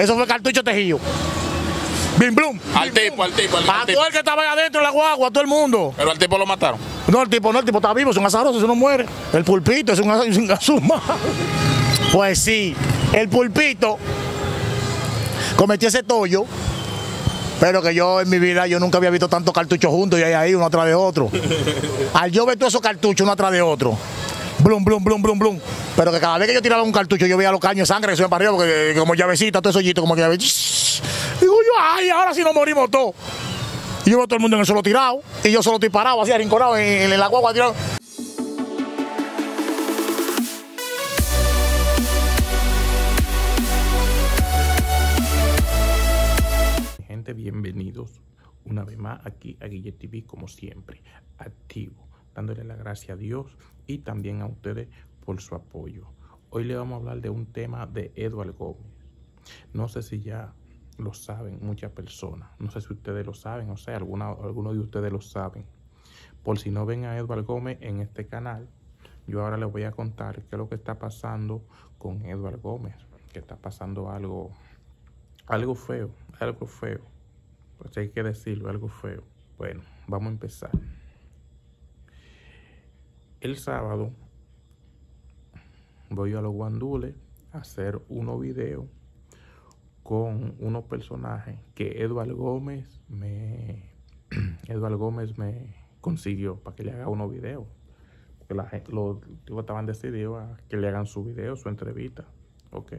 Eso fue cartucho tejido. Bim blum. Al tipo, al tipo, al, A el que estaba ahí adentro de la guagua, todo el mundo. Pero al tipo lo mataron. No, el tipo no, el tipo está vivo, es un azaroso, eso no muere. El pulpito es un, es Pues sí, el pulpito cometió ese tollo. Pero que yo en mi vida yo nunca había visto tantos cartuchos juntos y ahí, ahí uno atrás de otro. Al yo ver todos esos cartuchos uno atrás de otro, blum, blum, blum, blum, blum. Pero que cada vez que yo tiraba un cartucho, yo veía los caños de sangre que se para arriba, porque eh, como llavecita, todo eso yito, como llavecita. Digo yo, ay, ahora sí nos morimos todos. Y yo veo todo el mundo en el suelo tirado, y yo solo estoy parado, así arrinconado, en, en la guagua tirado. bienvenidos una vez más aquí a Guillet TV como siempre, activo, dándole la gracia a Dios y también a ustedes por su apoyo. Hoy le vamos a hablar de un tema de Eduardo Gómez. No sé si ya lo saben muchas personas, no sé si ustedes lo saben, o sea, alguna, algunos de ustedes lo saben. Por si no ven a Eduardo Gómez en este canal, yo ahora les voy a contar qué es lo que está pasando con Eduardo Gómez, que está pasando algo, algo feo, algo feo. Pues hay que decirlo, algo feo. Bueno, vamos a empezar. El sábado voy a los guandules a hacer unos videos con unos personajes que Eduardo Gómez me Eduardo Gómez me consiguió para que le haga unos videos. Porque la gente, los estaban decididos a que le hagan su video, su entrevista. Ok.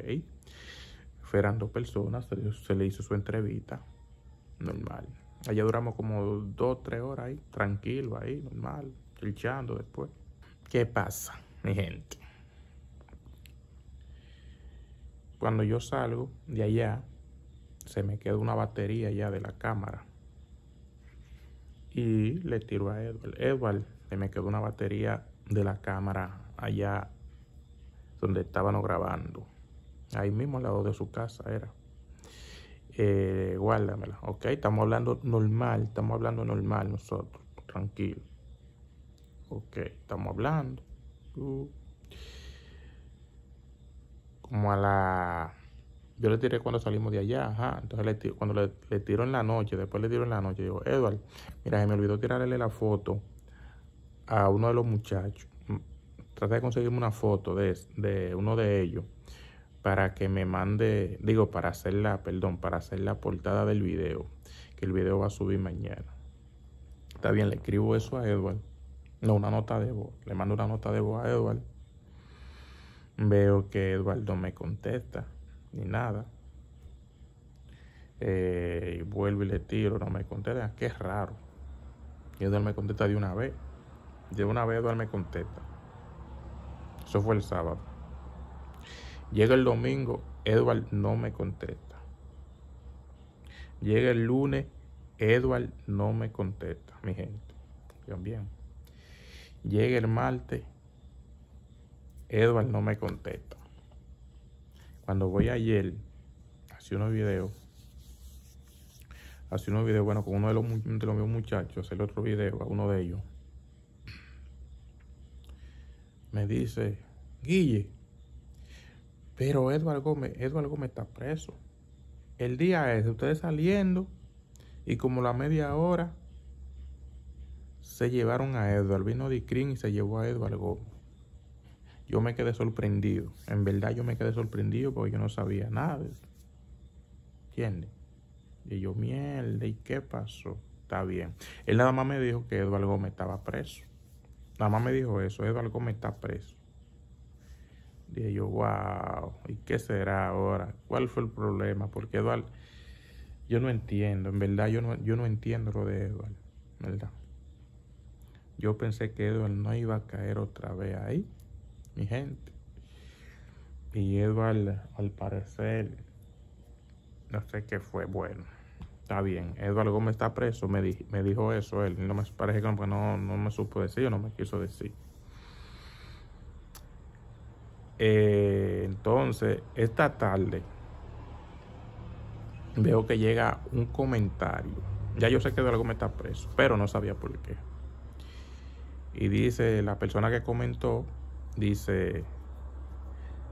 Fueran dos personas, se, le hizo su entrevista. Normal. Allá duramos como dos, tres horas ahí, tranquilo ahí, normal, chilchando después. ¿Qué pasa, mi gente? Cuando yo salgo de allá, se me quedó una batería allá de la cámara. Y le tiro a Edward. Edward, se me quedó una batería de la cámara allá donde estaban grabando. Ahí mismo al lado de su casa era. Eh, guárdamela, ok. Estamos hablando normal, estamos hablando normal nosotros, tranquilo. Ok, estamos hablando. Uh. Como a la... Yo le tiré cuando salimos de allá, ajá. Entonces le cuando le, tiró en la noche, después le tiro en la noche, digo, Edward, mira, se me olvidó tirarle la foto a uno de los muchachos. Mm, trata de conseguirme una foto de, uno de ellos para que me mande, digo, para hacer perdón, para hacer la portada del video, que el video va a subir mañana. Está bien, le escribo eso a Edward no, una nota de voz. Le mando una nota de voz a Edward. Veo que Eduardo me contesta, ni nada. Eh, y vuelvo y le tiro, no me contesta. Qué raro. Eduardo me contesta de una vez. De una vez Eduardo me contesta. Eso fue el sábado. Llega el domingo, Edward no me contesta. Llega el lunes, Edward no me contesta, mi gente. Bien, bien. Llega el martes, Edward no me contesta. Cuando voy ayer, hace unos videos, hace unos videos, bueno, con uno de los, de los muchachos, el otro video, a uno de ellos, me dice, Guille, pero Edward Gómez, Edward Gómez está preso. El día es ustedes saliendo y como la media hora se llevaron a Edward. Vino de Crín y se llevó a Edward Gómez. Yo me quedé sorprendido. En verdad yo me quedé sorprendido porque yo no sabía nada de ¿Entiendes? Y yo, mierda, ¿y qué pasó? Está bien. Él nada más me dijo que Eduardo Gómez estaba preso. Nada más me dijo eso, Eduardo Gómez está preso. Dije yo, wow, ¿y qué será ahora? ¿Cuál fue el problema? Porque Eduardo, yo no entiendo, en verdad yo no, yo no entiendo lo de Eduardo, ¿verdad? Yo pensé que Edward no iba a caer otra vez ahí, mi gente. Y Edward, al parecer, no sé qué fue. Bueno, está bien. Edward Gómez está preso, me, me dijo eso él. No me parece que no, me supo decir o no me quiso decir. Eh, entonces, esta tarde veo que llega un comentario. Ya yo sé que Edward Gómez está preso, pero no sabía por qué. Y dice, la persona que comentó, dice,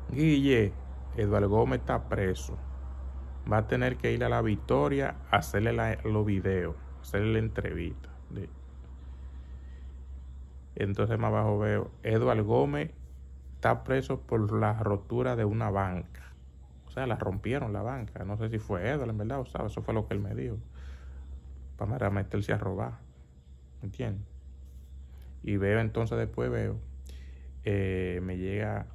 Guille, Eduardo Gómez está preso. Va a tener que ir a la Victoria a hacerle los videos, hacerle la entrevista. Entonces más abajo veo, Eduardo Gómez está preso por la rotura de una banca. O sea, la rompieron la banca. No sé si fue Eduardo, en verdad, o sea, eso fue lo que él me dijo. Para meterse a robar. ¿Entiendes? Y veo entonces después, veo, eh, me llega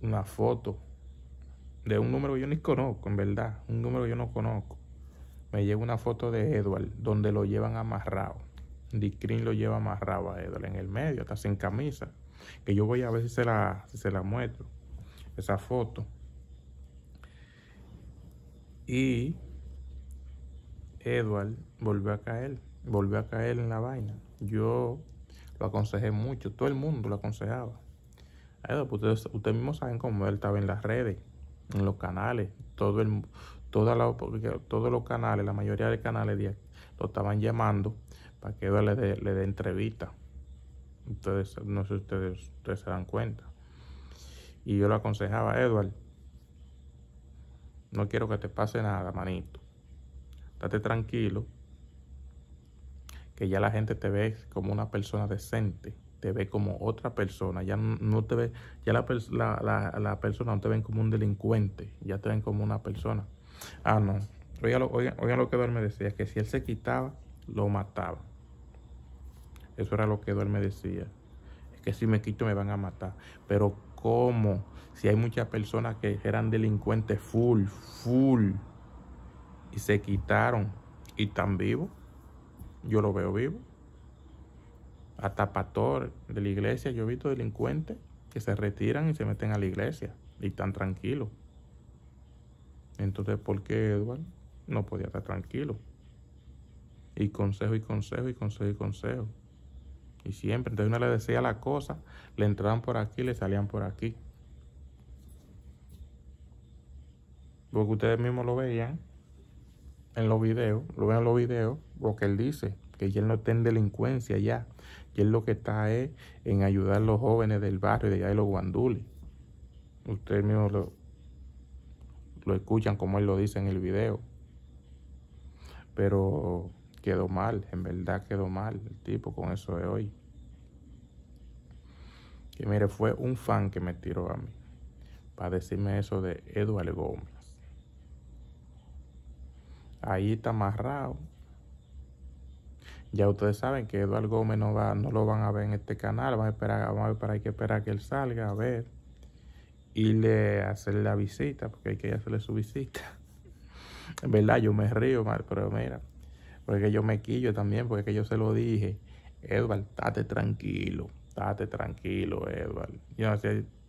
una foto de un número que yo ni conozco, en verdad, un número que yo no conozco. Me llega una foto de Edward, donde lo llevan amarrado. Dick lo lleva amarrado a Edward en el medio, hasta sin camisa. Que yo voy a ver si se la, si se la muestro, esa foto. Y Edward volvió a caer, volvió a caer en la vaina. Yo lo aconsejé mucho, todo el mundo lo aconsejaba. Pues, ustedes, mismos saben cómo él estaba en las redes, en los canales, todo el, toda la, todos los canales, la mayoría de canales lo estaban llamando para que él le dé, entrevista. Entonces, no sé si ustedes, ustedes se dan cuenta. Y yo lo aconsejaba, Edward, no quiero que te pase nada, manito. Date tranquilo, que ya la gente te ve como una persona decente, te ve como otra persona, ya no te ve, ya la, persona no te ven como un delincuente, ya te ven como una persona. Ah, no. Oigan lo, lo que Duerme decía, que si él se quitaba, lo mataba. Eso era lo que Duerme decía. Es que si me quito me van a matar. Pero ¿cómo? Si hay muchas personas que eran delincuentes full, full, y se quitaron y están vivos yo lo veo vivo. Hasta pastor de la iglesia, yo he visto delincuentes que se retiran y se meten a la iglesia y están tranquilos. Entonces, ¿por qué Edward no podía estar tranquilo? Y consejo y consejo y consejo y consejo. Y siempre, entonces uno le decía la cosa, le entraban por aquí, le salían por aquí. Porque ustedes mismos lo veían en los videos, lo vean en los videos, lo que él dice, que él no está en delincuencia ya, que él lo que está es en ayudar a los jóvenes del barrio de allá de los guandules. Ustedes mismos lo, lo escuchan como él lo dice en el video. Pero quedó mal, en verdad quedó mal el tipo con eso de hoy. Que mire, fue un fan que me tiró a mí para decirme eso de Eduardo Gómez. Ahí está amarrado. Ya ustedes saben que Eduardo Gómez no, va, no lo van a ver en este canal. Van a esperar, vamos a hay que esperar que él salga a ver. Y le hacer la visita, porque hay que hacerle su visita. verdad, yo me río, mal, pero mira, porque yo me quillo también, porque yo se lo dije. Eduardo estate tranquilo, estate tranquilo, Eduardo yo no,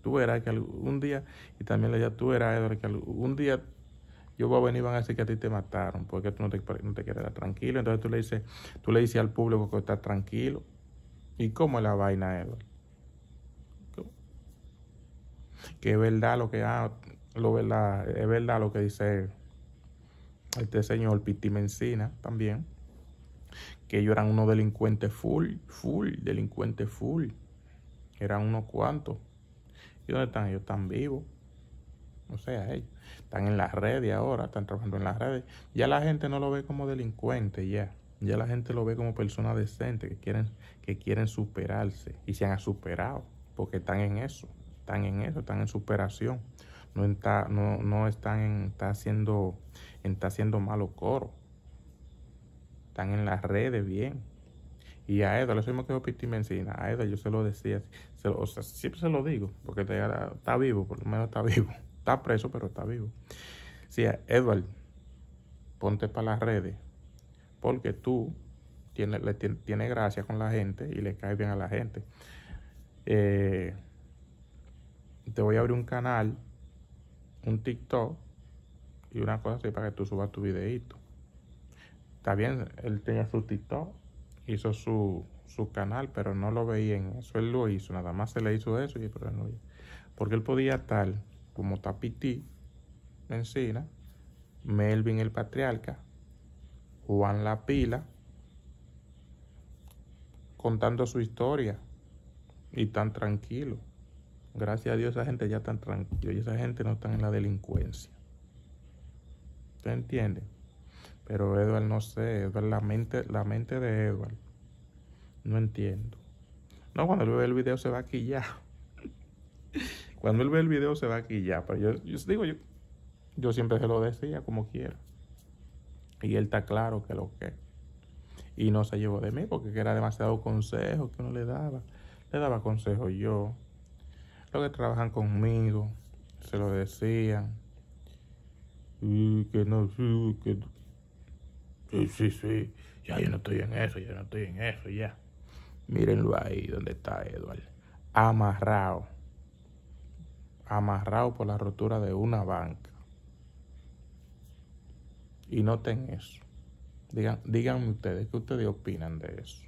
tú verás que algún día, y también le dije, tú verás, que algún día yo voy a venir van a decir que a ti te mataron, porque tú no te, no quieres tranquilo. Entonces tú le dices, tú le dices al público que está tranquilo. ¿Y cómo es la vaina, Edward? Que es verdad lo que ah, lo verdad, es verdad lo que dice este señor Mencina también. Que ellos eran unos delincuentes full, full, delincuentes full. Eran unos cuantos. ¿Y dónde están? Ellos están vivos. O sea, ellos están en las redes ahora, están trabajando en las redes. Ya la gente no lo ve como delincuente, ya. Ya la gente lo ve como persona decente, que quieren, que quieren superarse y se han superado porque están en eso, están en eso, están en superación. No, está, no, están en, está haciendo, está haciendo malo coro. Están en las redes bien. Y a Edo, lo mismo que Encina, a Edo yo se lo decía, siempre se lo digo, porque está vivo, por lo menos está vivo. Está preso, pero está vivo. Sí, Edward, ponte para las redes, porque tú tienes, le, tienes gracia con la gente y le caes bien a la gente. Eh, te voy a abrir un canal, un TikTok y una cosa así para que tú subas tu videito. Está bien, él tenía su TikTok, hizo su, su canal, pero no lo veía, en Eso él lo hizo, nada más se le hizo eso y pero no, Porque él podía estar como Tapiti encina Melvin el Patriarca, Juan La Pila, contando su historia y tan tranquilo. Gracias a Dios esa gente ya tan tranquila y esa gente no está en la delincuencia. ¿Usted entiende? Pero Edward no sé, la mente, la mente de Edward. No entiendo. No, cuando él ve el video se va aquí ya cuando él ve el video se va aquí ya. Pero yo, digo, yo, yo siempre se lo decía como quiera. Y él está claro que lo que. Y no se llevó de mí porque era demasiado consejo que uno le daba. Le daba consejo yo. Los que trabajan conmigo se lo decían. Y que no, sí, que. Sí, sí, Ya yo no estoy en eso, ya no estoy en eso, ya. Mírenlo ahí donde está Edward. Amarrado amarrado por la rotura de una banca. Y noten eso. Digan, díganme ustedes, ¿qué ustedes opinan de eso?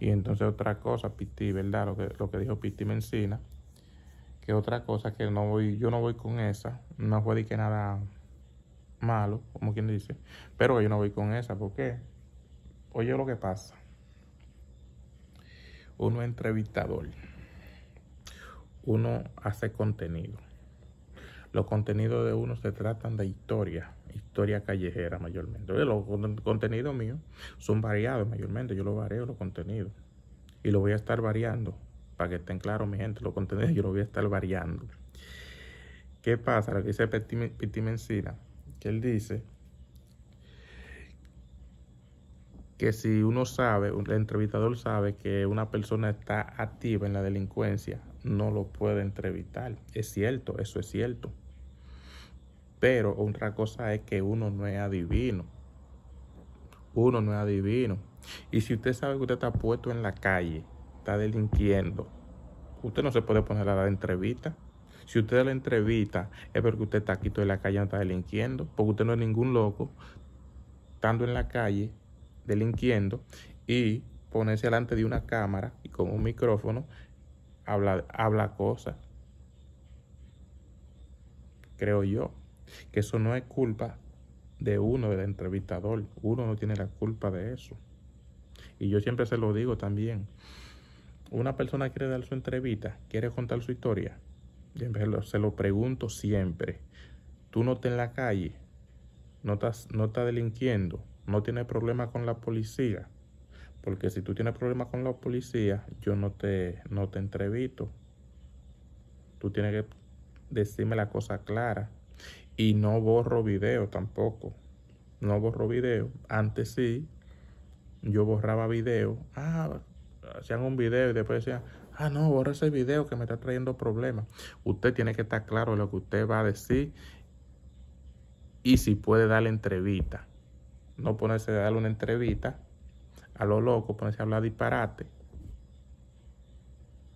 Y entonces otra cosa, Piti, ¿verdad? Lo que, lo que dijo Piti Mencina, que otra cosa que no voy, yo no voy con esa, no fue que nada malo, como quien dice, pero yo no voy con esa, ¿por qué? Oye lo que pasa. Uno entrevistador uno hace contenido. Los contenidos de uno se tratan de historia, historia callejera mayormente. Los contenidos míos son variados mayormente, yo lo varío los contenidos. Y lo voy a estar variando, para que estén claros mi gente, los contenidos yo los voy a estar variando. ¿Qué pasa? Lo que dice Mencina, que él dice que si uno sabe, el entrevistador sabe que una persona está activa en la delincuencia, no lo puede entrevistar. Es cierto, eso es cierto. Pero otra cosa es que uno no es adivino. Uno no es adivino. Y si usted sabe que usted está puesto en la calle, está delinquiendo, usted no se puede poner a la entrevista. Si usted la entrevista, es porque usted está aquí en la calle, no está delinquiendo, porque usted no es ningún loco, estando en la calle, delinquiendo, y ponerse delante de una cámara y con un micrófono habla, habla cosas. Creo yo que eso no es culpa de uno, del entrevistador. Uno no tiene la culpa de eso. Y yo siempre se lo digo también. Una persona quiere dar su entrevista, quiere contar su historia. se lo pregunto siempre. Tú no estás en la calle, no estás, no estás delinquiendo, no tienes problemas con la policía. Porque si tú tienes problemas con la policía, yo no te, no te entrevisto. Tú tienes que decirme la cosa clara. Y no borro video tampoco. No borro video. Antes sí, yo borraba video. Ah, hacían un video y después decían, ah, no, borra ese video que me está trayendo problemas. Usted tiene que estar claro lo que usted va a decir y si puede darle entrevista. No ponerse a darle una entrevista a lo loco, ponerse a hablar disparate,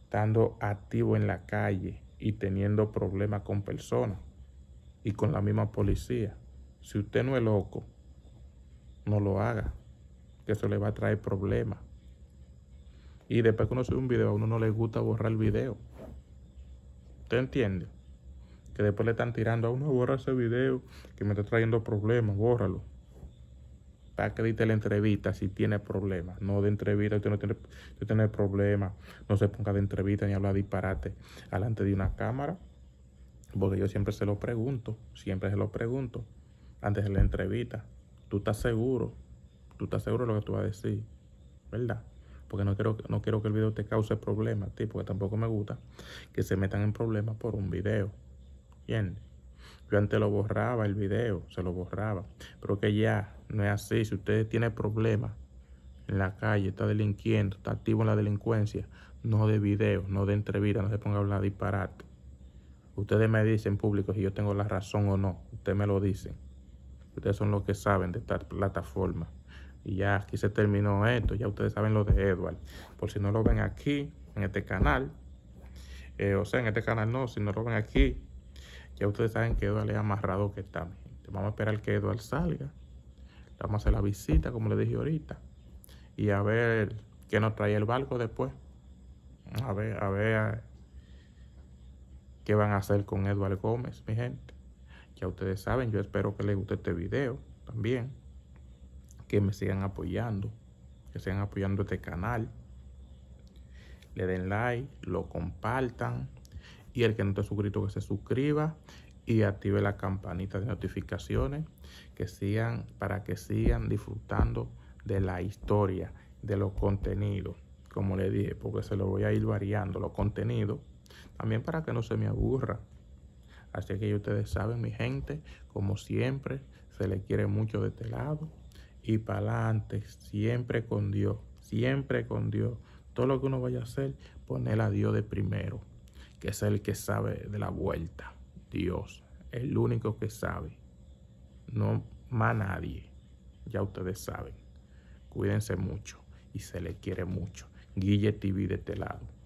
estando activo en la calle y teniendo problemas con personas y con la misma policía. Si usted no es loco, no lo haga, que eso le va a traer problemas. Y después que uno sube un video, a uno no le gusta borrar el video. ¿Usted entiende? Que después le están tirando a uno, borra ese video, que me está trayendo problemas, bórralo que dite la entrevista si tiene problemas. No de entrevista, usted no tiene, usted tiene problemas. No se ponga de entrevista ni habla disparate delante de una cámara. Porque yo siempre se lo pregunto, siempre se lo pregunto antes de la entrevista. ¿Tú estás seguro? ¿Tú estás seguro de lo que tú vas a decir? ¿Verdad? Porque no quiero, no quiero que el video te cause problemas, tipo, porque tampoco me gusta que se metan en problemas por un video. bien yo antes lo borraba el video, se lo borraba. Pero que ya no es así. Si ustedes tienen problemas en la calle, está delinquiendo, está activo en la delincuencia, no de video, no de entrevista, no se ponga a hablar disparate. Ustedes me dicen público si yo tengo la razón o no. Ustedes me lo dicen. Ustedes son los que saben de esta plataforma. Y ya aquí se terminó esto. Ya ustedes saben lo de Edward. Por si no lo ven aquí, en este canal. Eh, o sea, en este canal no, si no lo ven aquí, ya ustedes saben que Eduard es amarrado que está, mi gente. Vamos a esperar que Eduard salga. Vamos a hacer la visita, como le dije ahorita. Y a ver qué nos trae el barco después. A ver, a ver qué van a hacer con Eduard Gómez, mi gente. Ya ustedes saben, yo espero que les guste este video también. Que me sigan apoyando. Que sigan apoyando este canal. Le den like, lo compartan. Y el que no esté suscrito que se suscriba y active la campanita de notificaciones que sigan para que sigan disfrutando de la historia, de los contenidos, como le dije, porque se lo voy a ir variando los contenidos, también para que no se me aburra. Así que ustedes saben, mi gente, como siempre, se le quiere mucho de este lado y para adelante, siempre con Dios, siempre con Dios. Todo lo que uno vaya a hacer, poner a Dios de primero que es el que sabe de la vuelta, Dios, el único que sabe, no más nadie, ya ustedes saben, cuídense mucho y se le quiere mucho. Guille TV de este lado.